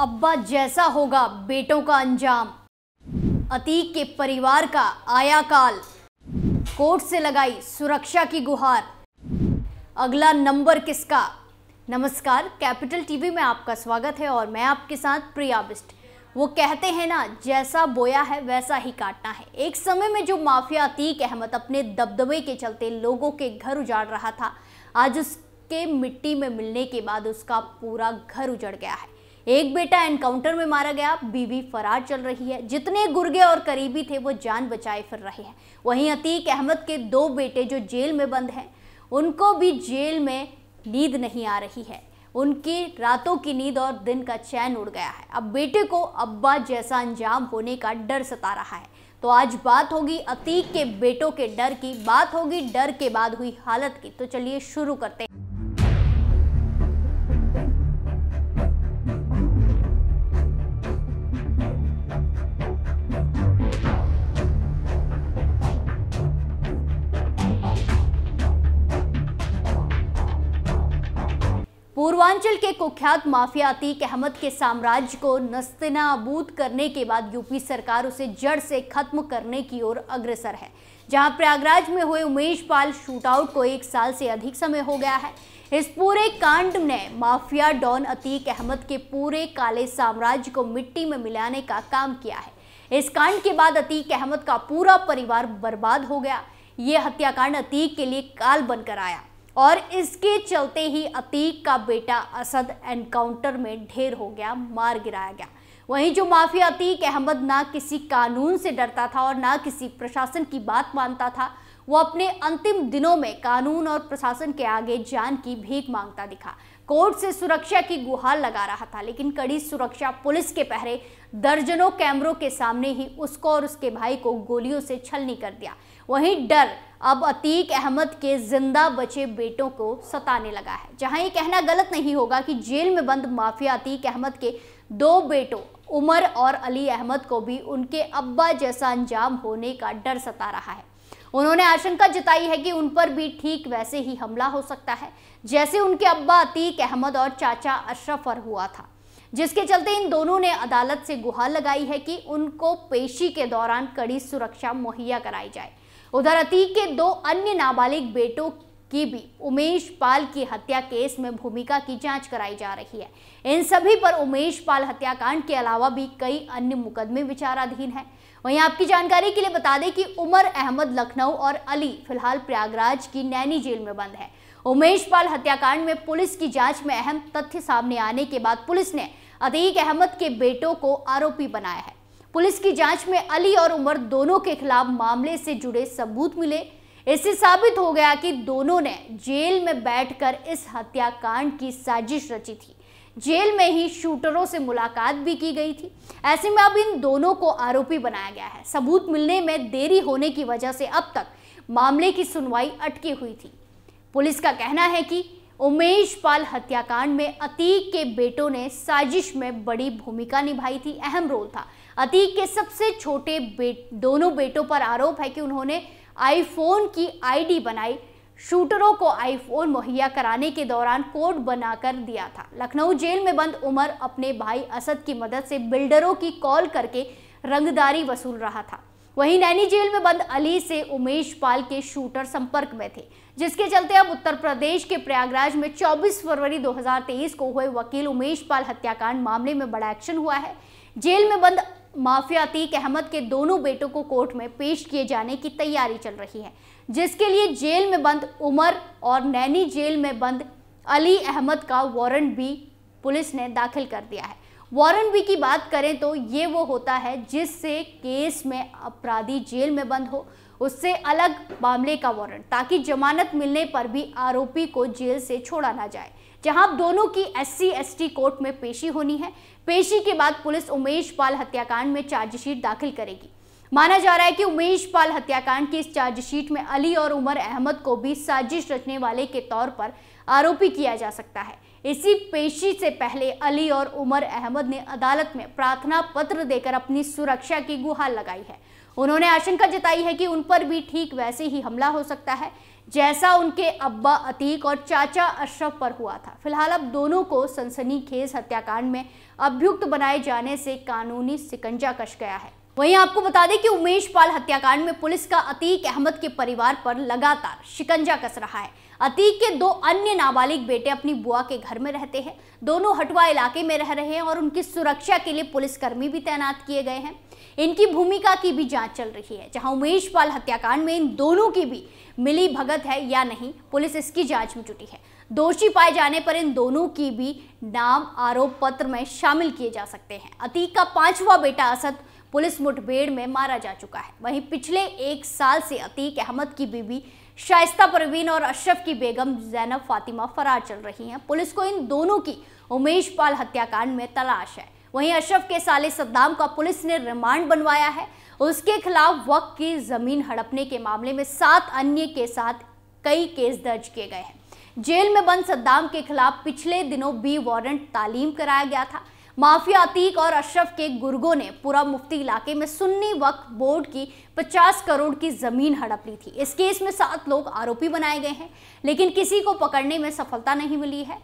अब्बा जैसा होगा बेटों का अंजाम अतीक के परिवार का आया काल कोर्ट से लगाई सुरक्षा की गुहार अगला नंबर किसका नमस्कार कैपिटल टीवी में आपका स्वागत है और मैं आपके साथ प्रिया बिस्ट वो कहते हैं ना जैसा बोया है वैसा ही काटना है एक समय में जो माफिया अतीक अहमद अपने दबदबे के चलते लोगों के घर उजाड़ रहा था आज उसके मिट्टी में मिलने के बाद उसका पूरा घर उजड़ गया है एक बेटा एनकाउंटर में मारा गया बीवी फरार चल रही है जितने गुर्गे और करीबी थे वो जान बचाए फिर रहे हैं वहीं अतीक अहमद के दो बेटे जो जेल में बंद हैं उनको भी जेल में नींद नहीं आ रही है उनकी रातों की नींद और दिन का चैन उड़ गया है अब बेटे को अब्बा जैसा अंजाम होने का डर सता रहा है तो आज बात होगी अतीक के बेटों के डर की बात होगी डर के बाद हुई हालत की तो चलिए शुरू करते हैं पूर्वांचल के कुख्यात माफिया अतीक अहमद के साम्राज्य को नस्तनाबूद करने के बाद यूपी सरकार उसे जड़ से खत्म करने की ओर अग्रसर है जहां प्रयागराज में हुए उमेश पाल शूटआउट को एक साल से अधिक समय हो गया है इस पूरे कांड ने माफिया डॉन अतीक अहमद के पूरे काले साम्राज्य को मिट्टी में मिलाने का काम किया है इस कांड के बाद अतीक अहमद का पूरा परिवार बर्बाद हो गया ये हत्याकांड अतीक के लिए काल बनकर आया और इसके चलते ही अतीक का बेटा असद एनकाउंटर में ढेर हो गया मार गिराया गया वहीं जो माफिया अतीक अहमद ना किसी कानून से डरता था और ना किसी प्रशासन की बात मानता था वो अपने अंतिम दिनों में कानून और प्रशासन के आगे जान की भीख मांगता दिखा कोर्ट से सुरक्षा की गुहार लगा रहा था लेकिन कड़ी सुरक्षा पुलिस के पहरे दर्जनों कैमरों के सामने ही उसको और उसके भाई को गोलियों से छलनी कर दिया वहीं डर अब अतीक अहमद के जिंदा बचे बेटों को सताने लगा है जहां ये कहना गलत नहीं होगा कि जेल में बंद माफिया अतीक अहमद के दो बेटों उमर और अली अहमद को भी उनके अब्बा जैसा अंजाम होने का डर सता रहा है उन्होंने आशंका जताई है कि उन पर भी ठीक वैसे ही हमला हो सकता है जैसे उनके अब्बा अतीक अहमद और चाचा अशरफ पर हुआ था जिसके चलते इन दोनों ने अदालत से गुहार लगाई है कि उनको पेशी के दौरान कड़ी सुरक्षा मुहैया कराई जाए उधर अतीक के दो अन्य नाबालिग बेटों की भी उमेश पाल की हत्या केस में भूमिका की जांच कराई जा रही है इन सभी पर उमेश पाल हत्याकांड के अलावा भी कई अन्य मुकदमे विचाराधीन हैं वहीं आपकी जानकारी के लिए बता दें कि उमर अहमद लखनऊ और अली फिलहाल प्रयागराज की नैनी जेल में बंद है उमेश पाल हत्याकांड में पुलिस की जांच में अहम तथ्य सामने आने के बाद पुलिस ने अतीक अहमद के बेटों को आरोपी बनाया है पुलिस की जांच में अली और उमर दोनों के खिलाफ मामले से जुड़े सबूत मिले इससे साबित हो गया कि दोनों ने जेल में बैठकर इस हत्याकांड की साजिश रची थी जेल में ही शूटरों से मुलाकात भी की गई थी ऐसे में अब इन दोनों को आरोपी बनाया गया है सबूत मिलने में देरी होने की वजह से अब तक मामले की सुनवाई अटकी हुई थी पुलिस का कहना है कि उमेश पाल हत्याकांड में अतीक के बेटों ने साजिश में बड़ी भूमिका निभाई थी अहम रोल था अतीक के सबसे छोटे बेट दोनों बेटों पर आरोप है कि उन्होंने आईफोन की आईडी बनाई शूटरों को आईफोन मुहैया कराने के दौरान कोड बनाकर दिया था लखनऊ जेल में बंद उमर अपने भाई असद की मदद से बिल्डरों की कॉल करके रंगदारी वसूल रहा था वहीं नैनी जेल में बंद अली से उमेश पाल के शूटर संपर्क में थे जिसके चलते अब उत्तर प्रदेश के प्रयागराज में 24 फरवरी 2023 को हुए वकील उमेश पाल हत्याकांड मामले में बड़ा एक्शन हुआ है जेल में बंद माफिया अतीक अहमद के दोनों बेटों को कोर्ट में पेश किए जाने की तैयारी चल रही है जिसके लिए जेल में बंद उमर और नैनी जेल में बंद अली अहमद का वारंट भी पुलिस ने दाखिल कर दिया है वारंट भी की बात करें तो ये वो होता है जिससे केस में अपराधी जेल में बंद हो उससे अलग मामले का वारंट ताकि जमानत मिलने पर भी आरोपी को जेल से छोड़ा ना जाए जहां दोनों की एस सी कोर्ट में पेशी होनी है पेशी के बाद पुलिस उमेश पाल हत्याकांड में चार्जशीट दाखिल करेगी माना जा रहा है कि उमेश पाल हत्याकांड की इस चार्जशीट में अली और उमर अहमद को भी साजिश रचने वाले के तौर पर आरोपी किया जा सकता है इसी पेशी से पहले अली और उमर अहमद ने अदालत में प्रार्थना पत्र देकर अपनी सुरक्षा की गुहार लगाई है उन्होंने आशंका जताई है कि उन पर भी ठीक वैसे ही हमला हो सकता है जैसा उनके अब्बा अतीक और चाचा अशरफ पर हुआ था फिलहाल अब दोनों को सनसनीखेज हत्याकांड में अभियुक्त बनाए जाने से कानूनी सिकंजा कश गया है वहीं आपको बता दें कि उमेश पाल हत्याकांड में पुलिस का अतीक अहमद के परिवार पर लगातार शिकंजा कस रहा है अतीक के दो अन्य नाबालिग बेटे अपनी बुआ के घर में रहते हैं दोनों हटवा इलाके में रह रहे हैं और उनकी सुरक्षा के लिए पुलिसकर्मी भी तैनात किए गए हैं इनकी भूमिका की भी जांच चल रही है जहां उमेश पाल हत्याकांड में इन दोनों की भी मिली भगत है या नहीं पुलिस इसकी जांच में जुटी है दोषी पाए जाने पर इन दोनों की भी नाम आरोप पत्र में शामिल किए जा सकते हैं अतीक का पांचवा बेटा असद पुलिस मुठभेड़ में मारा जा चुका है वहीं पिछले एक साल से अतीक अहमद की बीवी शाइस्ता परवीन और अशरफ की बेगम जैनब फातिमा फरार चल रही हैं पुलिस को इन दोनों की उमेश पाल हत्याकांड में तलाश है वहीं अशरफ के साले सद्दाम का पुलिस ने रिमांड बनवाया है उसके खिलाफ वक्त की जमीन हड़पने के मामले में सात अन्य के साथ कई केस दर्ज किए गए हैं जेल में बंद सद्दाम के खिलाफ पिछले दिनों बी वारंट तालीम कराया गया था माफिया अतीक और अशरफ के गुर्गों ने पूरा मुफ्ती इलाके में सुन्नी वक्त बोर्ड की 50 करोड़ की ज़मीन हड़प ली थी इस केस में सात लोग आरोपी बनाए गए हैं लेकिन किसी को पकड़ने में सफलता नहीं मिली है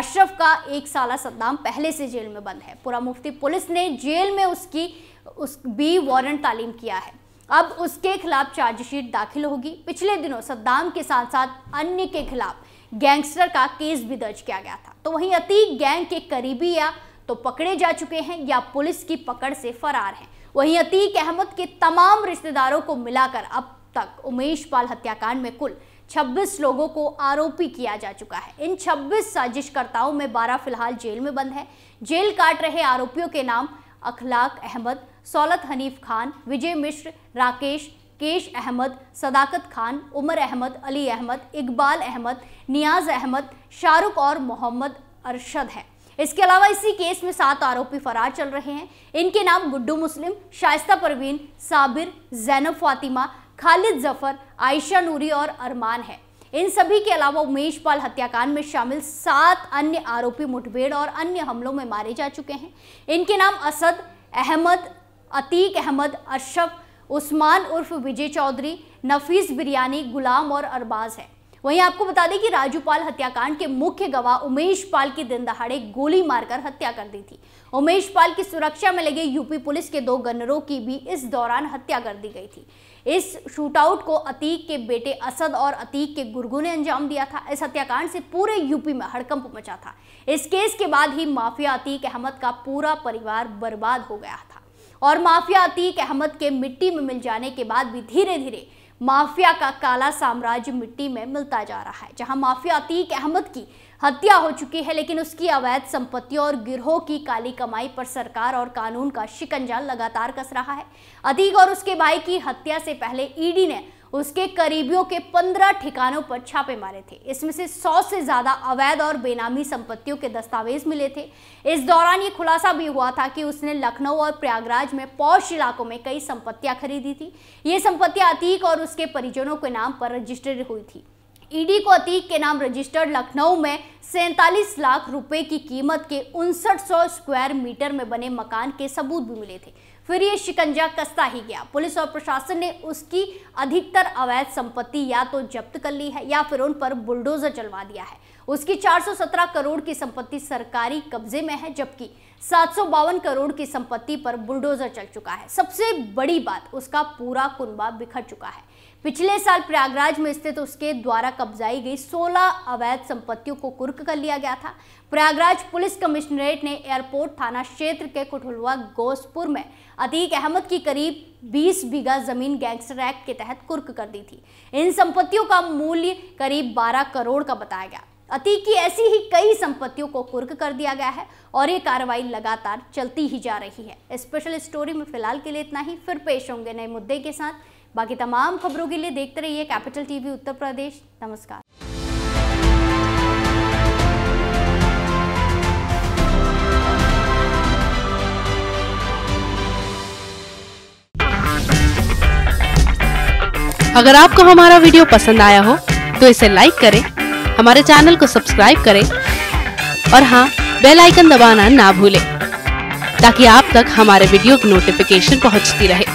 अशरफ का एक साल सद्दाम पहले से जेल में बंद है पूरा मुफ्ती पुलिस ने जेल में उसकी उस बी वारंट तालीम किया है अब उसके खिलाफ चार्जशीट दाखिल होगी पिछले दिनों सद्दाम के साथ साथ अन्य के खिलाफ गैंगस्टर का केस भी दर्ज किया गया था तो वहीं अतीक गैंग के करीबी या तो पकड़े जा चुके हैं या पुलिस की पकड़ से फरार हैं वहीं अतीक अहमद के तमाम रिश्तेदारों को मिलाकर अब तक उमेश पाल हत्याकांड में कुल 26 लोगों को आरोपी किया जा चुका है इन 26 साजिशकर्ताओं में 12 फिलहाल जेल में बंद है जेल काट रहे आरोपियों के नाम अखलाक अहमद सौलत हनीफ खान विजय मिश्र राकेश केश अहमद सदाकत खान उमर अहमद अली अहमद इकबाल अहमद नियाज अहमद शाहरुख और मोहम्मद अरशद हैं इसके अलावा इसी केस में सात आरोपी फरार चल रहे हैं इनके नाम गुड्डू मुस्लिम शाइस्ता परवीन साबिर जैनब फातिमा खालिद जफर आयशा नूरी और अरमान है इन सभी के अलावा उमेश पाल हत्याकांड में शामिल सात अन्य आरोपी मुठभेड़ और अन्य हमलों में मारे जा चुके हैं इनके नाम असद अहमद अतीक अहमद अशरफ उस्मान उर्फ विजय चौधरी नफीस बिरयानी गुलाम और अरबाज है वहीं आपको बता दें कि राजू पाल हत्याकांड के मुख्य गवाह उमेश पाल की दिन दहाड़े गोली मारकर हत्या कर दी थी उमेश पाल की सुरक्षा में लगे यूपी पुलिस के दो गनरों की भी इस दौरान हत्या कर दी गई थी इस शूटआउट को अतीक के बेटे असद और अतीक के गुर्गू ने अंजाम दिया था इस हत्याकांड से पूरे यूपी में हड़कंप मचा था इस केस के बाद ही माफिया अतीक अहमद का पूरा परिवार बर्बाद हो गया था और माफिया अतीक अहमद के मिट्टी में मिल जाने के बाद भी धीरे धीरे माफिया का काला साम्राज्य मिट्टी में मिलता जा रहा है जहां माफिया अतीक अहमद की हत्या हो चुकी है लेकिन उसकी अवैध संपत्तियों और गिरोह की काली कमाई पर सरकार और कानून का शिकंजा लगातार कस रहा है अतीक और उसके भाई की हत्या से पहले ईडी ने उसके करीबियों के पंद्रह ठिकानों पर छापे मारे थे इसमें से सौ से ज़्यादा अवैध और बेनामी संपत्तियों के दस्तावेज मिले थे इस दौरान ये खुलासा भी हुआ था कि उसने लखनऊ और प्रयागराज में पौष इलाकों में कई संपत्तियां खरीदी थी ये संपत्तियां अतीक और उसके परिजनों के नाम पर रजिस्टर हुई थी ईडी को अतीक के नाम रजिस्टर्ड लखनऊ में सैंतालीस लाख रुपए की कीमत के उनसठ स्क्वायर मीटर में बने मकान के सबूत भी मिले थे फिर ये शिकंजा कसता ही गया पुलिस और प्रशासन ने उसकी अधिकतर अवैध संपत्ति या तो जब्त कर ली है या फिर उन पर बुलडोजर चलवा दिया है उसकी 417 करोड़ की संपत्ति सरकारी कब्जे में है जबकि सात करोड़ की संपत्ति पर बुलडोजर चल चुका है सबसे बड़ी बात उसका पूरा कुनबा बिखर चुका है पिछले साल प्रयागराज में स्थित उसके द्वारा कब्जाई गई 16 अवैध संपत्तियों को कुर्क कर लिया गया था प्रयागराज पुलिस कमिश्नरेट ने एयरपोर्ट थाना क्षेत्र के कुठुलवा गोसपुर में अतीक अहमद की करीब 20 बीघा जमीन गैंगस्टर एक्ट के तहत कुर्क कर दी थी इन संपत्तियों का मूल्य करीब बारह करोड़ का बताया गया अतीक की ऐसी ही कई संपत्तियों को कुर्क कर दिया गया है और ये कार्रवाई लगातार चलती ही जा रही है स्पेशल स्टोरी में फिलहाल के लिए इतना ही फिर पेश होंगे नए मुद्दे के साथ बाकी तमाम खबरों के लिए देखते रहिए कैपिटल टीवी उत्तर प्रदेश नमस्कार अगर आपको हमारा वीडियो पसंद आया हो तो इसे लाइक करें हमारे चैनल को सब्सक्राइब करें और हाँ बेल आइकन दबाना ना भूलें ताकि आप तक हमारे वीडियो की नोटिफिकेशन पहुंचती रहे